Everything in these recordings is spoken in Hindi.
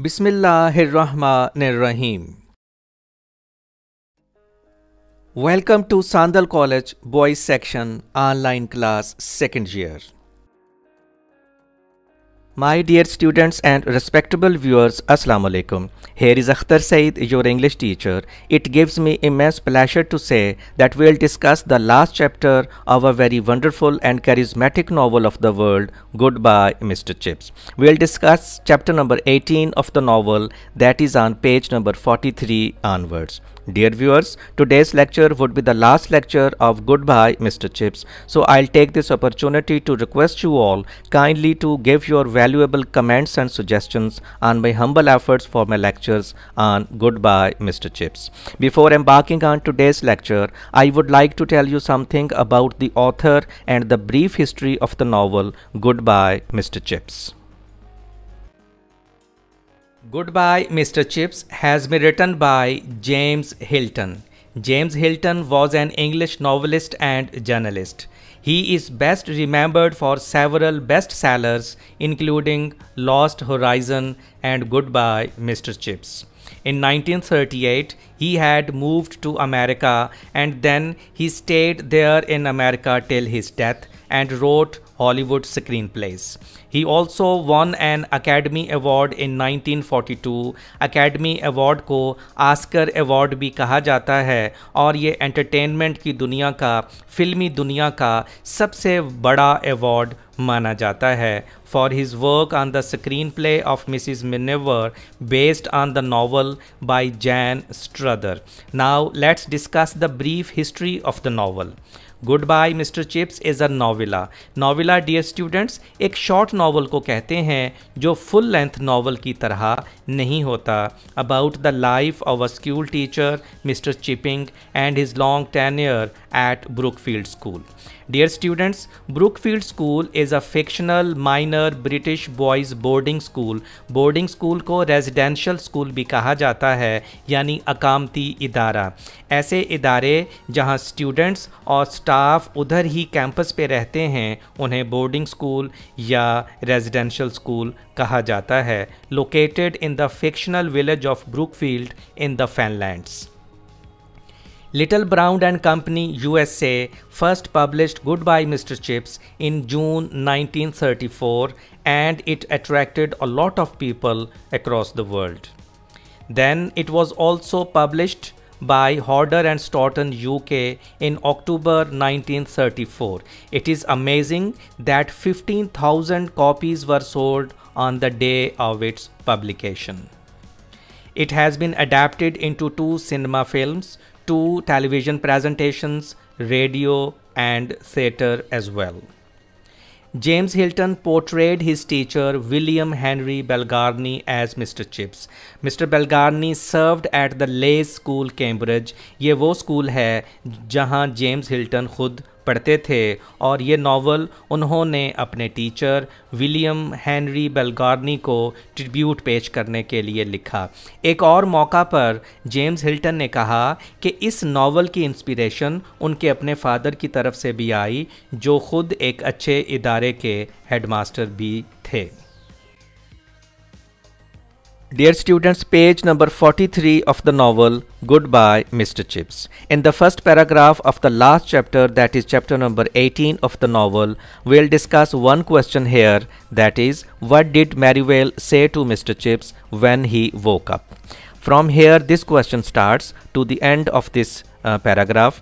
Bismillahirrahmanirrahim. Welcome to Sandal College Boys Section Online Class Second Year. My dear students and respectable viewers, Assalamu alaikum. Here is Akhtar Saeed, your English teacher. It gives me immense pleasure to say that we'll discuss the last chapter of a very wonderful and charismatic novel of the world, Goodbye Mr. Chips. We'll discuss chapter number 18 of the novel that is on page number 43 onwards. Dear viewers, today's lecture would be the last lecture of Goodbye Mr. Chips. So I'll take this opportunity to request you all kindly to give your valuable comments and suggestions on my humble efforts for my lectures on Goodbye Mr. Chips. Before embarking on today's lecture, I would like to tell you something about the author and the brief history of the novel Goodbye Mr. Chips. Goodbye Mr. Chips has been written by James Hilton. James Hilton was an English novelist and journalist. He is best remembered for several bestsellers, including Lost Horizon and Goodbye, Mr. Chips. In 1938, he had moved to America and then he stayed there in America till his death and wrote Hollywood screenplays. He also won an Academy Award in 1942. Academy award को आस्कर अवार्ड भी कहा जाता है और ये एंटरटेनमेंट की दुनिया का फिल्मी दुनिया का सबसे बड़ा अवार्ड माना जाता है for his work on the screen play of Mrs Miniver based on the novel by Jan Struther now let's discuss the brief history of the novel good bye mister Chips is a novella novella dear students एक शॉर्ट नावल को कहते हैं जो फुल लेंथ नावल की तरह नहीं होता about the life of a school teacher Mr Chipping and his long tenure at Brookfield school dear students Brookfield school is a fictional minor British boys boarding school boarding school को रेजिडेंशल स्कूल भी कहा जाता है यानी अकामती इदारा ऐसे इदारे जहां स्टूडेंट्स और स्टाफ उधर ही कैंपस पे रहते हैं उन्हें बोर्डिंग स्कूल या रेजिडेंशियल स्कूल कहा जाता है located in the fictional village of Brookfield in the Fenlands Little Brown and Company USA first published Goodbye Mr. Chips in June 1934 and it attracted a lot of people across the world. Then it was also published by Horder and Stoughton UK in October 1934. It is amazing that 15,000 copies were sold on the day of its publication. It has been adapted into two cinema films, to television presentations, radio, and theatre as well. James Hilton portrayed his teacher William Henry Belgarni as Mr. Chips. Mr. Belgarni served at the Leys School, Cambridge. ये वो स्कूल है जहाँ जेम्स हिल्टन खुद पढ़ते थे और ये नावल उन्होंने अपने टीचर विलियम हेनरी बेलगार्नी को ट्रिब्यूट पेश करने के लिए लिखा एक और मौका पर जेम्स हिल्टन ने कहा कि इस नावल की इंस्पिरेशन उनके अपने फादर की तरफ से भी आई जो खुद एक अच्छे इदारे के हेडमास्टर भी थे Dear students, page number 43 of the novel Goodbye Mr. Chips. In the first paragraph of the last chapter, that is chapter number 18 of the novel, we'll discuss one question here that is, what did Merivale say to Mr. Chips when he woke up? From here, this question starts to the end of this uh, paragraph.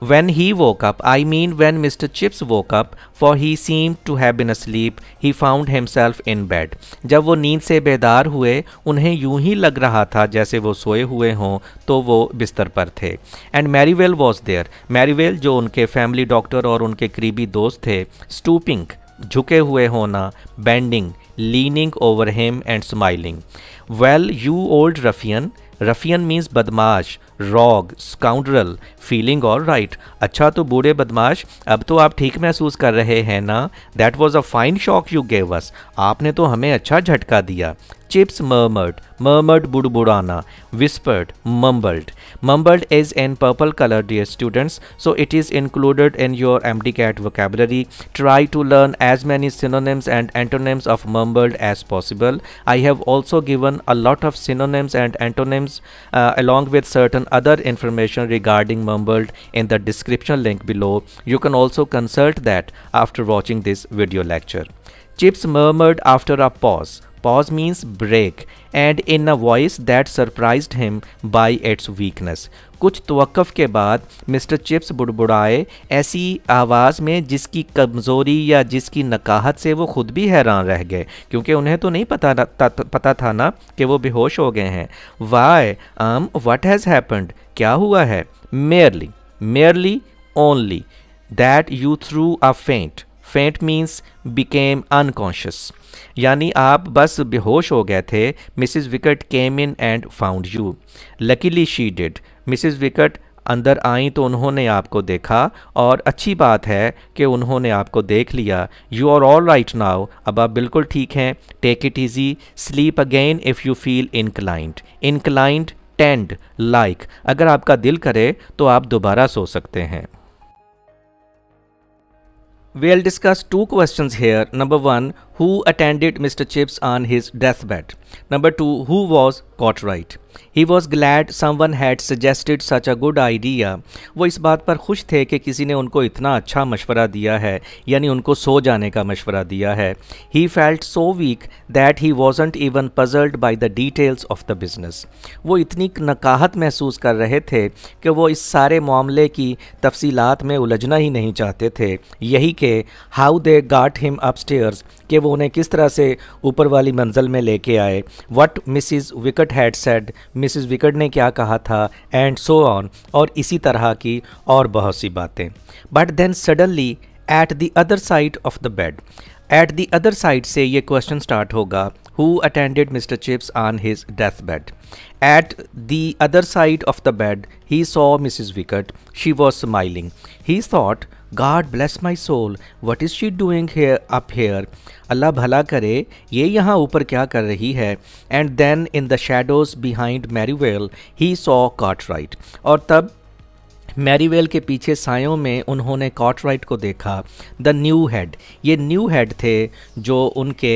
When he woke up, I mean when Mr. Chips woke up, for he seemed to have been asleep, he found himself in bed. जब वो नींद से बेदार हुए उन्हें यूं ही लग रहा था जैसे वो सोए हुए हों तो वो बिस्तर पर थे and Merivale was there Merivale जो उनके फैमिली डॉक्टर और उनके करीबी दोस्त थे स्टूपिंग झुके हुए होना bending leaning over him and smiling well you old ruffian ruffian means बदमाश रॉग स्काउंड्रल फीलिंग और राइट अच्छा तो बूढ़े बदमाश अब तो आप ठीक महसूस कर रहे हैं ना that was a fine shock you gave us आपने तो हमें अच्छा झटका दिया Chips murmured, murmured Burburana, whispered, mumbled. Mumbled is in purple color, dear students, so it is included in your MDCAT vocabulary. Try to learn as many synonyms and antonyms of mumbled as possible. I have also given a lot of synonyms and antonyms uh, along with certain other information regarding mumbled in the description link below. You can also consult that after watching this video lecture. Chips murmured after a pause. Pause means break, and in a voice that surprised him by its weakness. कुछ तवक़ के बाद मिस्टर चिप्स बुड़बुड़ाए ऐसी आवाज़ में जिसकी कमज़ोरी या जिसकी नकाहत से वो ख़ुद भी हैरान रह गए क्योंकि उन्हें तो नहीं पता न, पता था ना कि वो बेहोश हो गए हैं वाई आम वट हैज़ हैपन्ड क्या हुआ है merely merely only that you threw a faint faint means became unconscious यानी आप बस बेहोश हो गए थे Mrs Wickett came in and found you luckily she did Mrs Wickett अंदर आई तो उन्होंने आपको देखा और अच्छी बात है कि उन्होंने आपको देख लिया you are all right now अब आप बिल्कुल ठीक हैं take it easy sleep again if you feel inclined inclined tend like अगर आपका दिल करे तो आप दोबारा सो सकते हैं L discuss two question here number one who attended Mr. Chips on his deathbed. Number 2 who was caught right He was glad someone had suggested such a good idea. wo is baat par khush the ki kisi ne unko itna acha mashwara diya hai yani unko so जाने ka mashwara diya hai He felt so weak that he wasn't even puzzled by the details of the business. wo itni nakahat mehsoos kar rahe the ki wo is sare mamle ki tafseelat mein उलझना hi nahi chahte the yahi ke how they got him upstairs कि वो उन्हें किस तरह से ऊपर वाली मंजिल में लेके आए what Mrs Wickett had said Mrs Wickett ने क्या कहा था एंड सो ऑन और इसी तरह की और बहुत सी बातें but then suddenly at the other side of the bed at the other side से ये क्वेश्चन स्टार्ट होगा who attended Mr Chips on his death bed at the other side of the bed he saw Mrs Wickett she was smiling he thought God bless my soul what is she doing up here अल्लाह भला करे ये यहाँ ऊपर क्या कर रही है and then in the shadows behind Merivale he saw Cartwright और तब मैरीवेल के पीछे सायों में उन्होंने काट राइट को देखा द न्यू हेड ये न्यू हेड थे जो उनके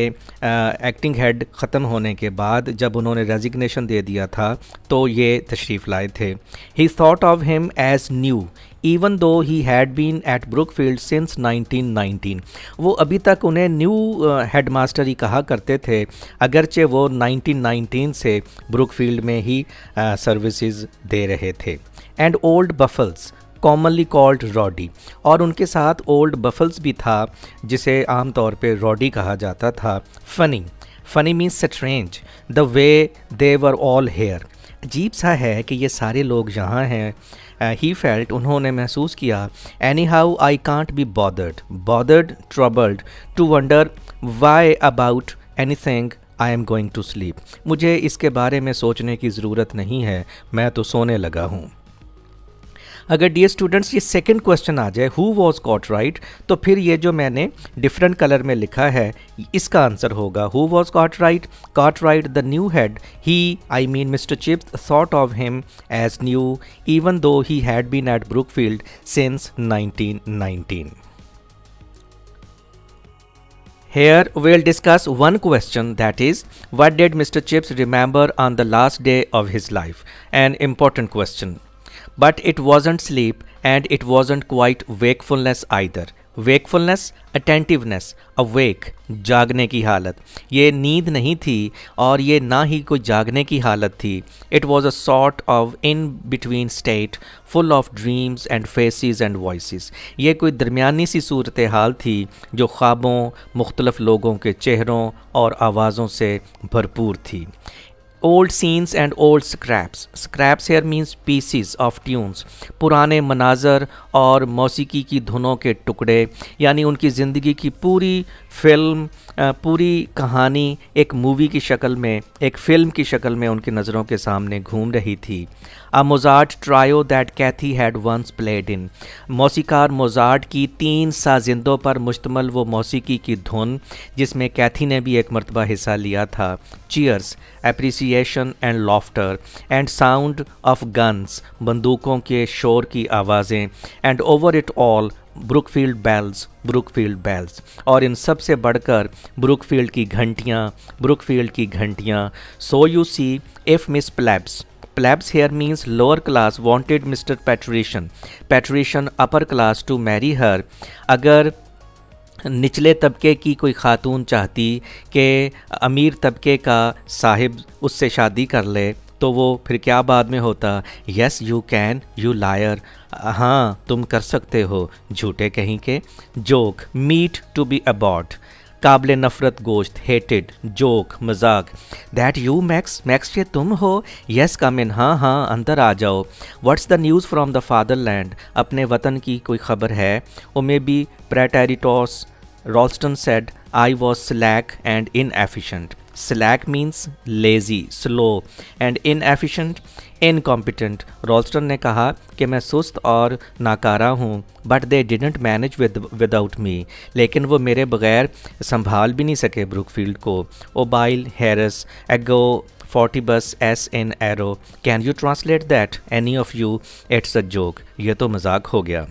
एक्टिंग हेड ख़त्म होने के बाद जब उन्होंने रेजिग्नेशन दे दिया था तो ये तशरीफ़ लाए थे he thought of him as new even though he had been at Brookfield since 1919 वो अभी तक उन्हें न्यू हेडमास्टर uh, ही कहा करते थे अगरचे वो 1919 से ब्रुकफील्ड में ही सर्विसेज uh, दे रहे थे and old Buffles commonly called Roddy और उनके साथ ओल्ड बफल्स भी था जिसे आम तौर पे रॉडी कहा जाता था funny funny means strange the way they're all here अजीब सा है कि ये सारे लोग यहाँ हैं ही uh, फेल्ट उन्होंने महसूस किया anyhow I can't be bothered bothered troubled to wonder why about anything I am going to sleep मुझे इसके बारे में सोचने की ज़रूरत नहीं है मैं तो सोने लगा हूँ अगर डी स्टूडेंट्स ये सेकेंड क्वेश्चन आ जाए हु वॉज कॉट राइट तो फिर ये जो मैंने डिफरेंट कलर में लिखा है इसका आंसर होगा who was Cartwright Cartwright the new head he I mean Mr Chips thought of him as new even though he had been at Brookfield since nineteen Here we'll discuss one question that is what did Mr. Chips remember on the last day of his life? An important question. But it wasn't sleep and it wasn't quite wakefulness either. wakefulness, attentiveness, awake, जागने की हालत ये नींद नहीं थी और ये ना ही कोई जागने की हालत थी it was a sort of in between state full of dreams and faces and voice ये कोई दरमियानी सी सूरत हाल थी जो ख्वाबों मुख्तलफ लोगों के चेहरों और आवाज़ों से भरपूर थी old scenes and old scraps scraps here means pieces of tunes पुराने मनाजर और मौसीकी की धुनों के टुकड़े यानी उनकी ज़िंदगी की पूरी फिल्म पूरी कहानी एक मूवी की शक्ल में एक फ़िल्म की शक्ल में उनकी नज़रों के सामने घूम रही थी a Mozart trio that Kathie had once played in मौसीकार मोजार्ट की तीन साजिंदों पर मुश्तमल वो मौसीकी की धुन जिसमें कैथी ने भी एक मरतबा हिस्सा लिया था cheers appreciation and laughter and sound of guns बंदूकों के शोर की आवाज़ें and over it all Brookfield bells Brookfield bells और इन सब से बढ़कर ब्रुकफील्ड की घंटियाँ ब्रुकफील्ड की घंटियाँ so you see if miss Plebs Plebs here means lower class wanted Mr. Patrician. Patrician upper class to marry her. अगर निचले तबके की कोई खातून चाहती कि अमीर तबके का साहिब उससे शादी कर ले तो वो फिर क्या बाद में होता yes you can you liar हाँ तुम कर सकते हो झूठे कहीं के joke meat to be abhorred काबिल नफरत गोश्त हेटेड जोक मजाक दैट यू मैक्स मैक्स ये तुम हो यस कम इन हाँ हाँ अंदर आ जाओ what's the news from the fatherland अपने वतन की कोई खबर है ओ मे बी प्रेटेरिटॉस Ralston said I was slack and inefficient slack means lazy slow and inefficient incompetent Ralston ने कहा कि मैं सुस्त और नाकारा हूँ but they didn't manage with without me लेकिन वो मेरे बगैर संभाल भी नहीं सके ब्रुकफील्ड को ओबाइल हैरस एगो फोर्टी बस एस इन एरो can you translate that any of you it's a joke ये तो मजाक हो गया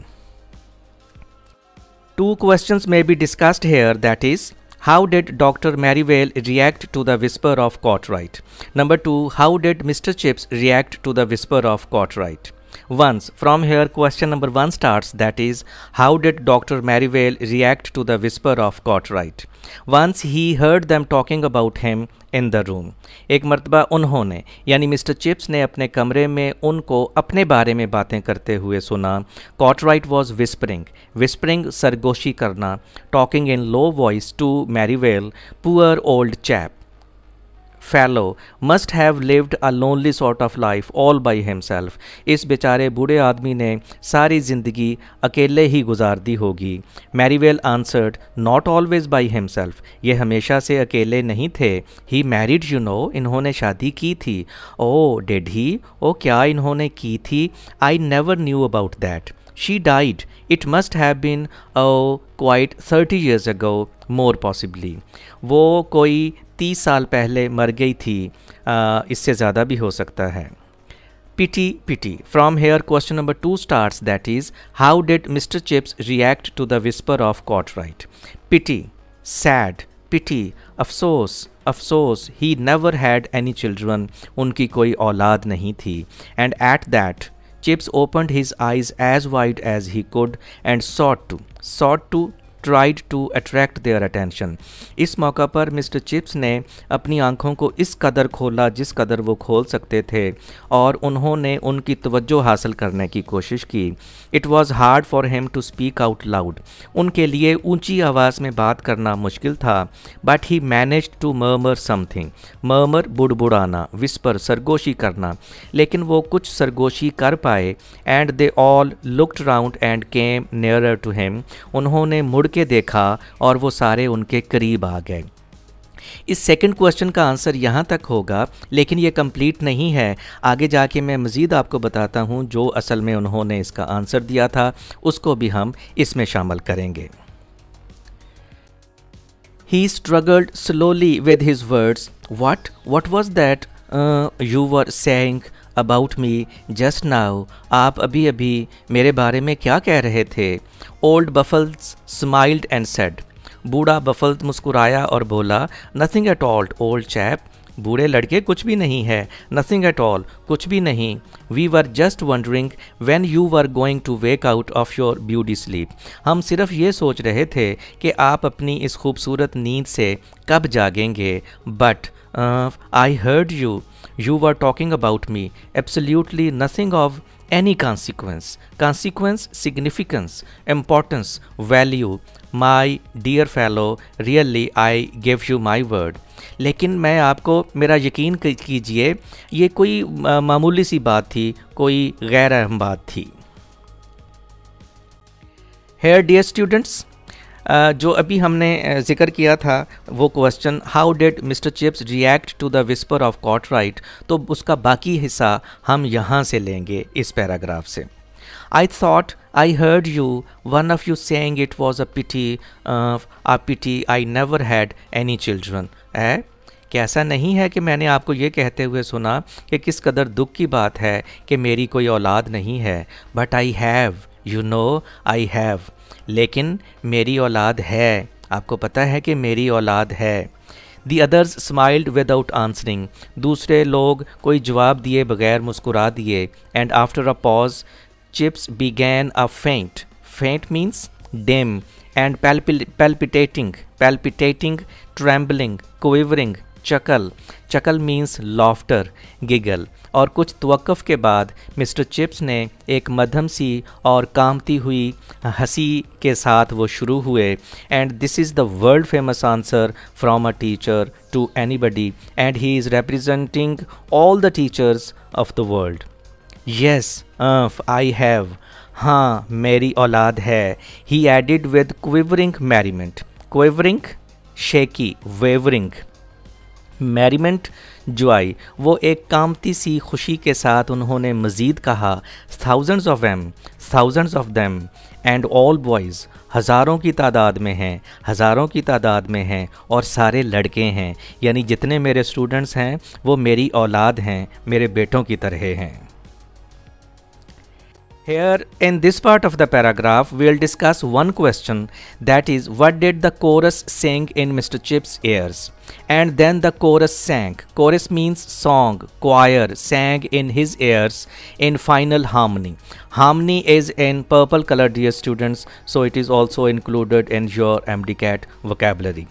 two question may be discussed here that is How did Dr. Merivale react to the whisper of Cartwright? Number two, how did Mr. Chips react to the whisper of Cartwright? Once from here question number one start that is how did doctor Merivale react to the whisper of Cartwright once he heard them talking about him in the room एक मरतबा उन्होंने यानी मिस्टर चिप्स ने अपने कमरे में उनको अपने बारे में बातें करते हुए सुना Cartwright was whispering whispering सरगोशी करना talking in low voice to Merivale poor old chap fellow must have lived a lonely sort of life all by himself इस बेचारे बूढ़े आदमी ने सारी ज़िंदगी अकेले ही गुजार दी होगी Merivale answered not always by himself ये हमेशा से अकेले नहीं थे ही मैरिड यू नो इन्होंने शादी की थी ओ डेड ही ओ क्या इन्होंने की थी I never knew about that she died it must have been oh quite thirty years ago more possibly वो कोई तीस साल पहले मर गई थी इससे ज़्यादा भी हो सकता है pity pity from here question number two start that is how did Mr Chips react to the whisper of Cartwright pity sad pity अफसोस अफसोस he never had any children उनकी कोई औलाद नहीं थी and at that Chips open his eyes as wide as he could and sought to sought to tried to attract their attention इस मौका पर मिस्टर चिप्स ने अपनी आंखों को इस कदर खोला जिस कदर वो खोल सकते थे और उन्होंने उनकी तवज्जो हासिल करने की कोशिश की it was hard for him to speak out loud उनके लिए ऊंची आवाज़ में बात करना मुश्किल था but he manage to murmur something murmur बुड़बुड़ाना विस्पर सरगोशी करना लेकिन वो कुछ सरगोशी कर पाए and they all looked round and came nearer to him उन्होंने मुड़ के देखा और वो सारे उनके करीब आ गए इस सेकंड क्वेश्चन का आंसर यहाँ तक होगा लेकिन ये कंप्लीट नहीं है आगे जाके मैं मज़ीद आपको बताता हूँ जो असल में उन्होंने इसका आंसर दिया था उसको भी हम इसमें शामिल करेंगे He struggled slowly with his words. What? What was that uh, you were saying? About me just now आप अभी अभी मेरे बारे में क्या कह रहे थे old Buffles smiled and said बूढ़ा बफल मुस्कुराया और बोला nothing at all old chap बूढ़े लड़के कुछ भी नहीं है नथिंग एट ऑल कुछ भी नहीं we were just wondering when you were going to wake out of your beauty sleep हम सिर्फ ये सोच रहे थे कि आप अपनी इस खूबसूरत नींद से कब जागेंगे but I heard you You were talking about me. Absolutely nothing of any consequence. Consequence, significance, importance, value. My dear fellow, really I gave you my word. लेकिन मैं आपको मेरा यकीन कीजिए ये कोई मामूली सी बात थी कोई गैर अहम बात थी हेयर डियर स्टूडेंट्स जो अभी हमने जिक्र किया था वो question how did Mr Chips react to the whisper of Cartwright तो उसका बाकी हिस्सा हम यहाँ से लेंगे इस पैराग्राफ से I thought I heard you one of you saying it was a pity a pity I never had any children है कैसा नहीं है कि मैंने आपको ये कहते हुए सुना कि किस कदर दुख की बात है कि मेरी कोई औलाद नहीं है but I have you know I have लेकिन मेरी औलाद है आपको पता है कि मेरी औलाद है the others smiled without answering दूसरे लोग कोई जवाब दिए बगैर मुस्कुरा दिए and after a pause Chips began a faint faint means dim and palpitating palpitating trembling quivering chuckle chuckle means laughter giggle और कुछ तवक़ के बाद मिस्टर चिप्स ने एक मध्यम सी और कामती हुई हंसी के साथ वो शुरू हुए and this is the world famous answer from a teacher to anybody and he is representing all the teachers of the world yes I have हाँ मेरी औलाद है he added with quivering merriment quivering shaky wavering merriment जो आई वो एक कामती सी खुशी के साथ उन्होंने मज़ीद कहा thousands of M thousands of them and all boys हज़ारों की तादाद में हैं हज़ारों की तादाद में हैं और सारे लड़के हैं यानी जितने मेरे स्टूडेंट्स हैं वो मेरी औलाद हैं मेरे बेटों की तरह हैं here in this part of the paragraph we'll discuss one question that is what did the chorus sang in Mr Chips ears and then the chorus sang chorus means song choir sang in his ears in final harmony harmony is in purple colour dear students so it is also included in your M D CAT vocabulary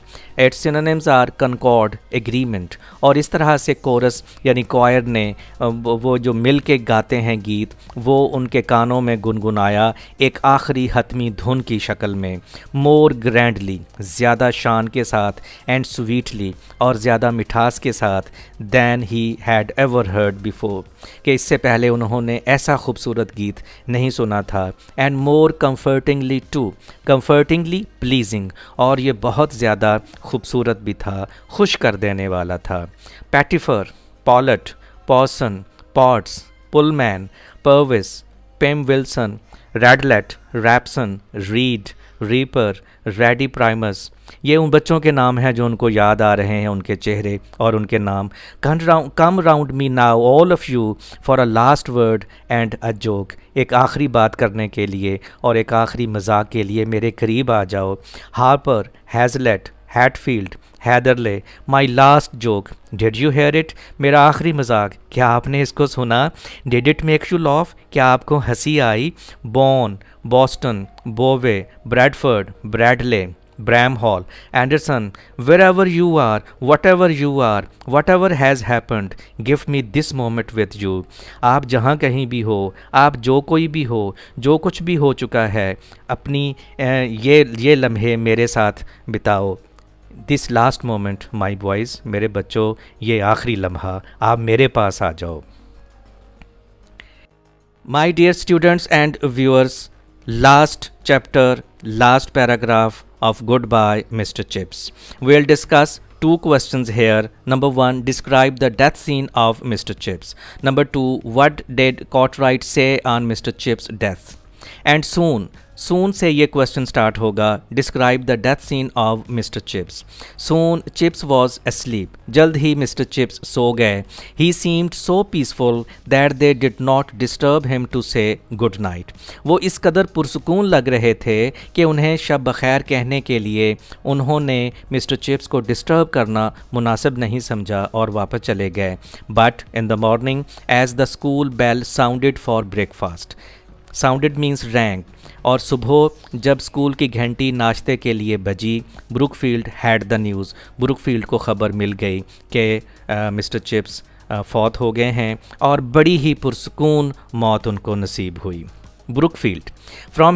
at synonyms are concord agreement और इस तरह से कोरस यानी क्वायर ने वो जो मिल के गाते हैं गीत वो उनके कानों में गुनगुनाया एक आखिरी हतमी धुन की शक्ल में मोर ग्रैंडली ज़्यादा शान के साथ एंड स्वीटली और ज़्यादा मिठास के साथ than he had ever heard before कि इससे पहले उन्होंने ऐसा खूबसूरत गीत नहीं सुना था and more comfortingly too comfortingly pleasing और ये बहुत ज़्यादा खूबसूरत भी था खुश कर देने वाला था Pettifer Pollett Porson Potts Pullman Purvis Pym Wilson Radlett Rapson Reed Reeper Reddy Primus ये उन बच्चों के नाम हैं जो उनको याद आ रहे हैं उनके चेहरे और उनके नाम come round me now all of you for a last word and a joke एक आखिरी बात करने के लिए और एक आखिरी मजाक के लिए मेरे करीब आ जाओ Harper Haslet Hatfield Hatherley my last joke did you hear it मेरा आखिरी मजाक क्या आपने इसको सुना did it make you laugh क्या आपको हंसी आई Bone Boston Bovey Bradford Bradley Bramhall Anderson wherever you are whatever you are whatever has happened gift me this moment with you आप जहाँ कहीं भी हो आप जो कोई भी हो जो कुछ भी हो चुका है अपनी ये ये लम्हे मेरे साथ बिताओ This last moment, my boys, मेरे बच्चों ये आखिरी लम्हा आप मेरे पास आ जाओ my dear students and viewers last chapter last of Goodbye Mr. Chips. We'll discuss two questions here. Number one, describe the death scene of Mr. Chips. Number two, what did Cartwright say on Mr. Chips' death? And soon, soon से ये क्वेश्चन स्टार्ट होगा describe the death scene of Mr Chips soon Chips was asleep जल्द ही मिस्टर चिप्स सो गए he seemed so peaceful that they did not disturb him to say good night वो इस कदर पुरसकून लग रहे थे कि उन्हें शब बखैर कहने के लिए उन्होंने मिस्टर चिप्स को डिस्टर्ब करना मुनासिब नहीं समझा और वापस चले गए but in the morning as the school bell sounded for breakfast sounded means rang और सुबह जब स्कूल की घंटी नाश्ते के लिए बजी Brookfield had the news Brookfield को ख़बर मिल गई कि मिस्टर चिप्स फौत हो गए हैं और बड़ी ही पुरसकून मौत उनको नसीब हुई Brookfield.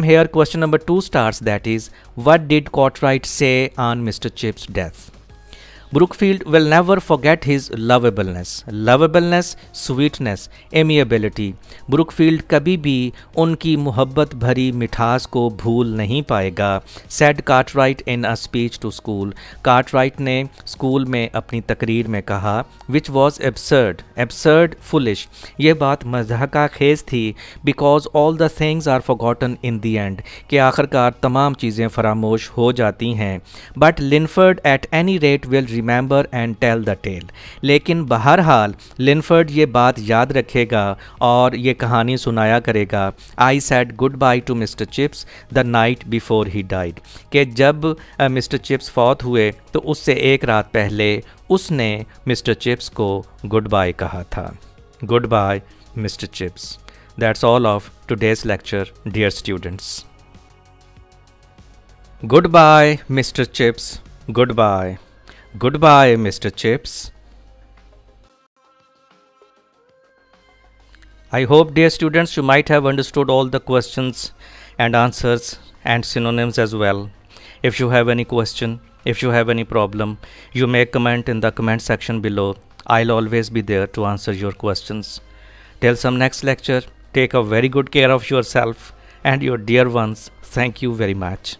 Here question number two starts that is what did Cartwright say on mister Chips death Brookfield will never forget his lovableness, lovableness, sweetness, amiability. Brookfield कभी भी उनकी मोहब्बत भरी मिठास को भूल नहीं पाएगा said Cartwright in a speech to school. Cartwright ने स्कूल में अपनी तकरीर में कहा which was absurd, absurd, foolish. ये बात मजाका खेज थी because all the things are forgotten in the end. के आखिरकार तमाम चीज़ें फरामोश हो जाती हैं But Linford at any rate will remember and tell the tale लेकिन बहरहाल लिनफर्ड ये बात याद रखेगा और ये कहानी सुनाया करेगा I said goodbye to mister Chips the night before he died कि जब मिस्टर चिप्स फौत हुए तो उससे एक रात पहले उसने मिस्टर चिप्स को गुड बाय कहा था good bye mister Chips of today's lecture dear students good bye mister Chips goodbye Goodbye, Mr. Chips. I hope, dear students, you might have understood all the questions and answers and synonyms as well. If you have any question, if you have any problem, you may comment in the comment section below. I'll always be there to answer your questions. Till some next lecture, take a very good care of yourself and your dear ones. Thank you very much.